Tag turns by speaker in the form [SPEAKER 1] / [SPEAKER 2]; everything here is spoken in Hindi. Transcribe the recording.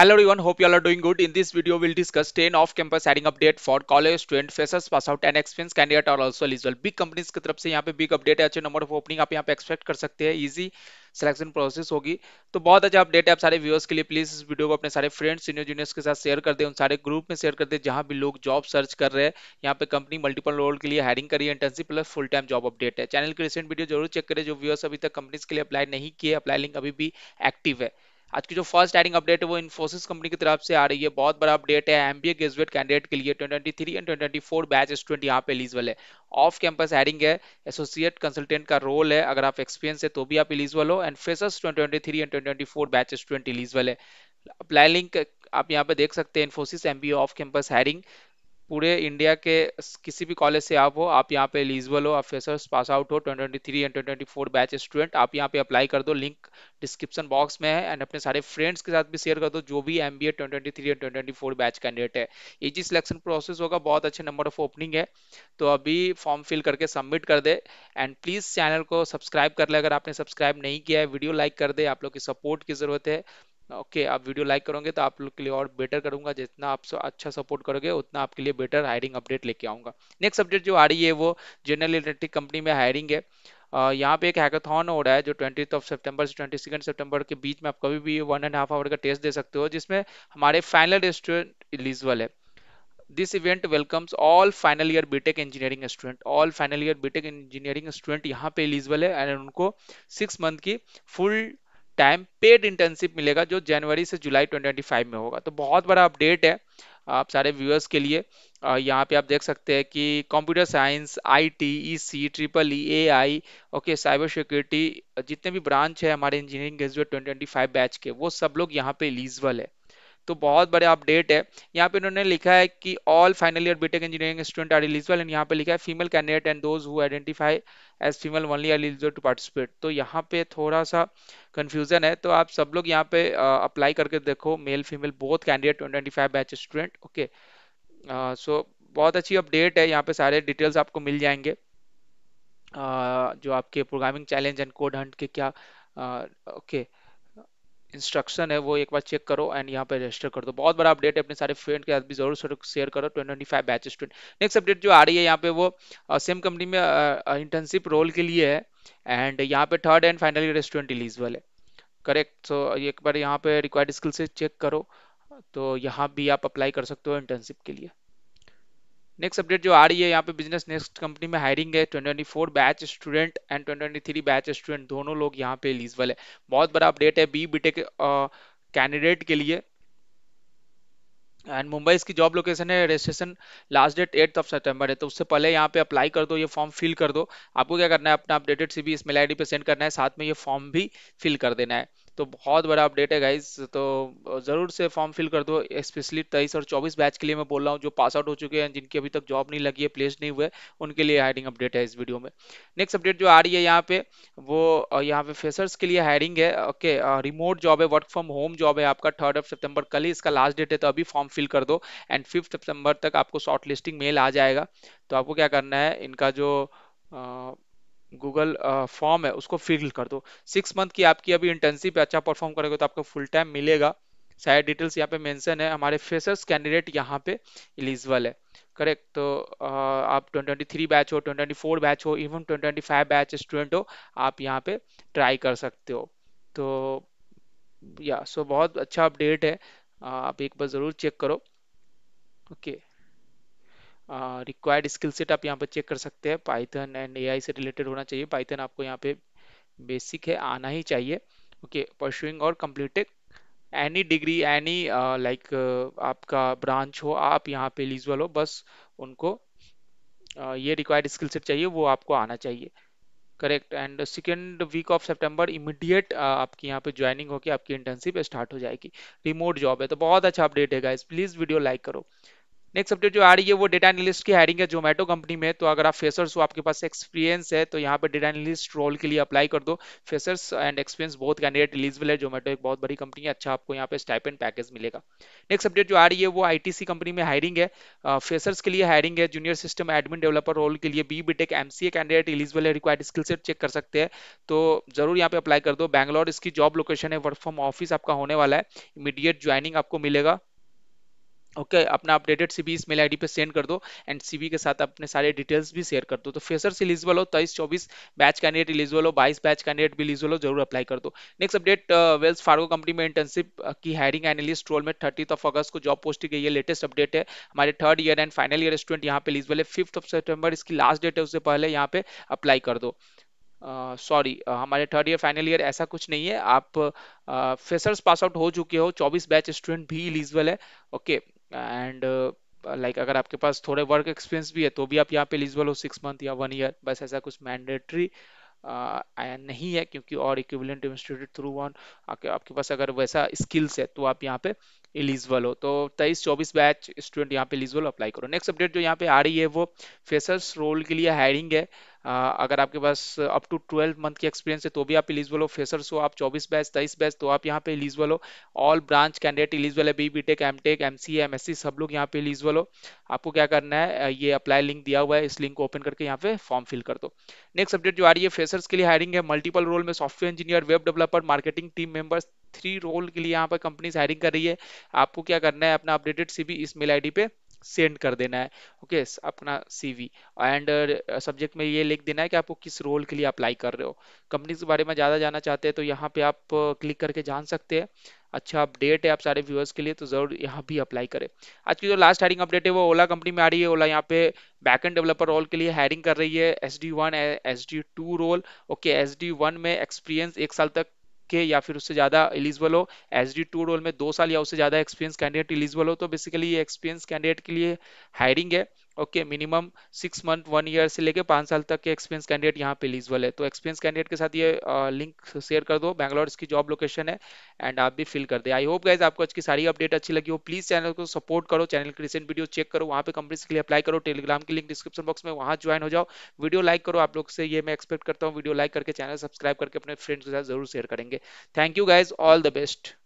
[SPEAKER 1] Hello everyone, hope you all are doing good. In this video, we'll discuss 10 off-campus hiring update for college student freshers pass out and experienced candidate are also eligible. Big companies की तरफ से यहाँ पे बिग अपडेट है अच्छे नंबर ऑफ ओपनिंग आप यहाँ पे एक्सपेक्ट कर सकते हैं इजी selection प्रोसेस होगी तो बहुत अच्छा अपडेट है आप सारे viewers के लिए प्लीज इस वीडियो को अपने सारे फ्रेंड्स senior जूनियर्स के साथ शेयर कर दें उन सारे ग्रुप में शेयर कर दें जहां भी लोग जॉब सर्च कर रहे हैं यहाँ पे कंपनी मल्टीपल रोल के लिए हायरिंग करी internship plus full time job update है चैनल की रिसेंट वीडियो जरूर चेक करें जो viewers अभी तक कंपनीज के लिए apply नहीं किए apply link अभी भी एक्टिव है आज की जो फर्स्ट एडिंग अपडेट है वो इन्फोसिस कंपनी की तरफ से आ रही है बहुत बड़ा अपडेट है एमबीए ग्रेजुएट कैंडिडेट के लिए 2023 एंड 2024 बैच स्टूडेंट यहाँ पे एलिजिबल है ऑफ कैंपस एडिंग है एसोसिएट कंसल्टेंट का रोल है अगर आप एक्सपीरियंस है तो भी आप एलिजिबल हो and freshers twenty and twenty batch student eligible है अप्लाई लिंक आप यहाँ पे देख सकते हैं Infosys MBA off campus hiring पूरे इंडिया के किसी भी कॉलेज से आप हो आप यहाँ पे एलिजिबल हो आप पास आउट हो 2023 एंड 2024 बैच स्टूडेंट आप यहाँ पे अप्लाई कर दो लिंक डिस्क्रिप्शन बॉक्स में है एंड अपने सारे फ्रेंड्स के साथ भी शेयर कर दो जो भी M B A and batch candidate है ये जी सिलेक्शन प्रोसेस होगा बहुत अच्छे नंबर ऑफ ओपनिंग है तो अभी फॉर्म फिल करके सबमिट कर दे एंड प्लीज़ चैनल को सब्सक्राइब कर ले अगर आपने सब्सक्राइब नहीं किया है वीडियो लाइक कर दे आप लोग की सपोर्ट की ज़रूरत है ओके आप वीडियो लाइक करोगे तो आप लोग के लिए और बेटर करूंगा जितना आप अच्छा सपोर्ट करोगे उतना आपके लिए बेटर हायरिंग अपडेट लेके आऊंगा नेक्स्ट अपडेट जो आ रही है वो जनरल इलेक्ट्रिक कंपनी में हायरिंग है यहाँ पे एक हैकाथन हो रहा है जो ट्वेंटी ऑफ सितंबर से ट्वेंटी सेकेंड सेप्टेम्बर के बीच में आप कभी भी वन एंड हाफ आवर का टेस्ट दे सकते हो जिसमें हमारे फाइनल स्टूडेंट इलिजिबल है this event welcomes all final year BTech engineering student all final year BTech engineering student यहाँ पे इलिजिबल है एंड उनको सिक्स मंथ की फुल टाइम पेड इंटर्नशिप मिलेगा जो जनवरी से जुलाई 2025 में होगा तो बहुत बड़ा अपडेट है आप सारे व्यूअर्स के लिए यहाँ पे आप देख सकते हैं कि computer science IT EC triple E AI okay cyber security जितने भी ब्रांच है हमारे इंजीनियरिंग ग्रेजुएट 2025 बैच के वो सब लोग यहाँ पे एलिजिबल है तो बहुत बड़े अपडेट है यहाँ पे इन्होंने लिखा है कि all final year BTech engineering student are eligible and यहाँ पे लिखा है female candidate and those who identify as female only are eligible to participate तो यहाँ पे थोड़ा सा कन्फ्यूजन है तो आप सब लोग यहाँ पे अप्लाई करके देखो male female both candidate twenty five batch student okay so बहुत अच्छी अपडेट है यहाँ पे सारे डिटेल्स आपको मिल जाएंगे uh, जो आपके programming challenge and code hunt के क्या ओके uh, okay. इंस्ट्रक्शन है वो एक बार चेक करो एंड यहाँ पे रजिस्टर कर दो बहुत बड़ा अपडेट है अपने सारे फ्रेंड के साथ भी जरूर शेयर करो twenty five batch student next update जो आ रही है यहाँ पे वो सेम कंपनी में इंटर्नशिप रोल के लिए है एंड यहाँ पे थर्ड एंड ईयर रेस्टोरेंट एलिजिबल है करेक्ट सो एक बार यहाँ पे रिक्वायर्ड स्किल से चेक करो तो यहाँ भी आप अप्लाई कर सकते हो इंटर्नशिप के लिए नेक्स्ट अपडेट जो आ रही है यहाँ पे बिजनेस नेक्स्ट कंपनी में हायरिंग है 2024 batch student and 2023 batch student दोनों लोग यहाँ पे एलिजिबल है बहुत बड़ा अपडेट है बी बीटेक कैंडिडेट के लिए एंड मुंबई इसकी जॉब लोकेशन है registration last date eight of सितंबर है तो उससे पहले यहाँ पे अप्लाई कर दो ये फॉर्म फिल कर दो आपको क्या करना है अपना अपडेटेड सी भी इस मेल आई पे सेंड करना है साथ में ये फॉर्म भी फिल कर देना है तो बहुत बड़ा अपडेट है गाइज तो ज़रूर से फॉर्म फिल कर दो स्पेशली तेईस और चौबीस बैच के लिए मैं बोल रहा हूँ जो पास आउट हो चुके हैं जिनकी अभी तक जॉब नहीं लगी है प्लेस नहीं हुए उनके लिए हायरिंग अपडेट है इस वीडियो में नेक्स्ट अपडेट जो आ रही है यहाँ पे वो यहाँ पे फेसर्स के लिए हायरिंग है ओके रिमोट जॉब है वर्क फ्रॉम होम जॉब है आपका थर्ड ऑफ सेप्टेम्बर कल ही इसका लास्ट डेट है तो अभी फॉर्म फिल कर दो एंड फिफ्थ सेप्टेम्बर तक आपको शॉर्ट लिस्टिंग मेल आ जाएगा तो आपको क्या करना है इनका जो गूगल फॉर्म है उसको फिल कर दो सिक्स मंथ की आपकी अभी इंटर्नशिप अच्छा परफॉर्म करेगा तो आपको फुल टाइम मिलेगा सारे डिटेल्स यहाँ पे मेंशन है हमारे फ्रेशर्स कैंडिडेट यहाँ पे एलिजिबल है करेक्ट तो आप 2023 बैच हो 2024 बैच हो इवन 2025 बैच स्टूडेंट हो आप यहाँ पे ट्राई कर सकते हो तो या सो बहुत अच्छा अपडेट है आप एक बार ज़रूर चेक करो okay okay. Required skill set आप यहाँ पर चेक कर सकते हैं पाइथन एंड एआई से रिलेटेड होना चाहिए पाइथन आपको यहाँ पे बेसिक है आना ही चाहिए ओके परशुइंग और completed any degree any like आपका ब्रांच हो आप यहाँ पे एलिजिबल हो बस उनको uh, ये रिक्वायर्ड स्किल सेट चाहिए वो आपको आना चाहिए correct and second week of September immediate आपकी यहाँ पे ज्वाइनिंग होकर आपकी इंटर्नशिप स्टार्ट हो जाएगी रिमोट जॉब है तो बहुत अच्छा अपडेट है गाइज प्लीज़ वीडियो लाइक करो नेक्स्ट अपडेट जो आ रही है वो डेटा एनालिस्ट की हायरिंग है जोमेटो कंपनी में तो अगर आप फेसर्स हो आपके पास एक्सपीरियंस है तो यहाँ पे डेटा एनालिस्ट रोल के लिए अप्लाई कर दो फेसर्स एंड एक्सपीरियंस बहुत कैंडिडेट रिलीजबल है जोमेटो एक बहुत बड़ी कंपनी है अच्छा आपको यहाँ पे स्टाइपेंड पैकेज मिलेगा नेक्स्ट अपडेट जो आ रही है वो आई कंपनी में हायरिंग है फेसर्स के लिए हायरिंग है junior system admin developer role के लिए B BTech M candidate eligible है रिक्वायर्ड स्किल सेट चेक कर सकते हैं तो जरूर यहाँ पे अप्लाई कर दो बैंगलोर इसकी जॉब लोकेशन है वर्क फ्रॉम ऑफिस आपका होने वाला है इमीडिएट ज्वाइनिंग आपको मिलेगा ओके okay, अपना अपडेटेड सीबी इस मेल आईडी पे सेंड कर दो एंड सीबी के साथ अपने सारे डिटेल्स भी शेयर कर दो तो से इलिजिबल हो तेईस चौबीस बैच कैंडिडेट इलिजिबल हो बाईस बैच कैंडिडेट भी इलिजिबल हो जरूर अप्लाई कर दो next update Wells Fargo company में इंटर्नशिप uh, की हायरिंग एनालिस्ट रोल में थर्टी ऑफ अगस्त को जॉब की गई है लेटेस्ट अपडेट है हमारे third year and final year student यहाँ पे इलिजिबल है फिफ्थ ऑफ सेप्टेम्बर इसकी लास्ट डेट है उससे पहले यहाँ पे अप्लाई कर दो सॉरी uh, uh, हमारे थर्ड ईयर फाइनल ईयर ऐसा कुछ नहीं है आप फेसर्स पास आउट हो चुके हो 24 बैच स्टूडेंट भी इलिजिबल है okay okay. And like uh, अगर आपके पास थोड़े वर्क एक्सपीरियंस भी है तो भी आप यहाँ पे एलिजिबल हो सिक्स मंथ या वन ईयर बस ऐसा कुछ मैंडेटरी uh, नहीं है क्योंकि और इक्विवेलेंट इंस्टीट्यूट थ्रू वन आपके पास अगर वैसा स्किल्स है तो आप यहाँ पे एलिजिबल हो तो तेईस चौबीस बैच स्टूडेंट यहाँ पे एलिजिबल अप्लाई करो नेक्स्ट अपडेट जो यहाँ पे आ रही है वो फेसर्स रोल के लिए हायरिंग है अगर आपके पास अप टू ट्वेल्व मंथ की एक्सपीरियंस है तो भी आप इलिजिबल हो फ्रेशर्स हो आप चौबीस बैच तेईस बैच तो आप यहाँ पे इलिजिबल हो ऑल ब्रांच कैंडिडेट इलिजिबल है B BTech MTech M C M S C सब लोग यहाँ पे इलिजिबल हो आपको क्या करना है ये अप्लाई लिंक दिया हुआ है इस लिंक को ओपन करके यहाँ पे फॉर्म फिल कर दो नेक्स्ट अपडेट जो आ रही है फेसर्स के लिए हायरिंग है मल्टीपल रोल में software engineer web developer marketing team members three role के लिए यहाँ पर कंपनीज हायरिंग कर रही है आपको क्या करना है अपना अपडेटेड सीबी इस मेल डी पे सेंड कर देना है ओके अपना सीवी एंड सब्जेक्ट में ये लिख देना है कि आपको किस रोल के लिए अप्लाई कर रहे हो कंपनी के बारे में ज़्यादा जानना चाहते हैं तो यहाँ पे आप क्लिक करके जान सकते हैं अच्छा अपडेट है आप सारे व्यूअर्स के लिए तो जरूर यहाँ भी अप्लाई करें आज की जो लास्ट हायरिंग अपडेट है वो ओला कंपनी में आ रही है ओला यहाँ पे बैकएंड डेवलपर रोल के लिए हायरिंग कर रही है S D one S D two role okay S D one में एक्सपीरियंस एक साल तक के या फिर उससे ज़्यादा एलिजिबल हो एस डी टू रोल में दो साल या उससे ज़्यादा एक्सपीरियंस कैंडिडेट एलिजिबल हो तो बेसिकली ये एक्सपीरियंस कैंडिडेट के लिए हायरिंग है okay minimum six month one year से लेके पाँच साल तक के एक्सपीरियंस कैंडिडेट यहाँ पे एलिजिबल है तो एक्सपीरियंस कैंडिडेट के साथ ये लिंक शेयर कर दो बैंगलोर इसकी जॉब लोकेशन है एंड आप भी फिल कर दे आई होप गाइज आपको आज की सारी अपडेट अच्छी लगी हो प्लीज चैनल को सपोर्ट करो चैनल की रिसेंट वीडियो चेक करो वहाँ पे कंपनी के लिए अप्लाई करो टेलीग्राम की लिंक डिस्क्रिप्शन बॉक्स में वहाँ ज्वाइन हो जाओ वीडियो लाइक करो आप लोग से ये मैं एक्सपेक्ट करता हूँ वीडियो लाइक करके चैनल सब्सक्राइब करके अपने फ्रेंड्स के साथ जरूर शेयर करेंगे thank you guys all the best